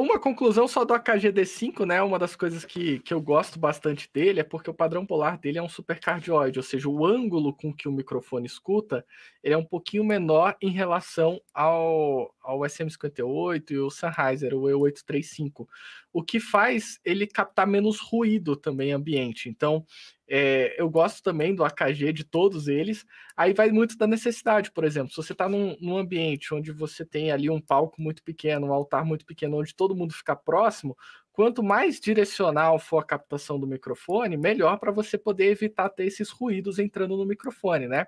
uma conclusão só do AKGD5, né? Uma das coisas que, que eu gosto bastante dele é porque o padrão polar dele é um supercardioide, ou seja, o ângulo com que o microfone escuta ele é um pouquinho menor em relação ao, ao SM58 e o Sennheiser, o E835, o que faz ele captar menos ruído também ambiente. Então, é, eu gosto também do AKG de todos eles. Aí vai muito da necessidade, por exemplo, se você está num, num, ambiente onde você tem ali um palco muito pequeno, um altar muito pequeno, onde todo mundo fica próximo, quanto mais direcional for a captação do microfone, melhor para você poder evitar ter esses ruídos entrando no microfone, né?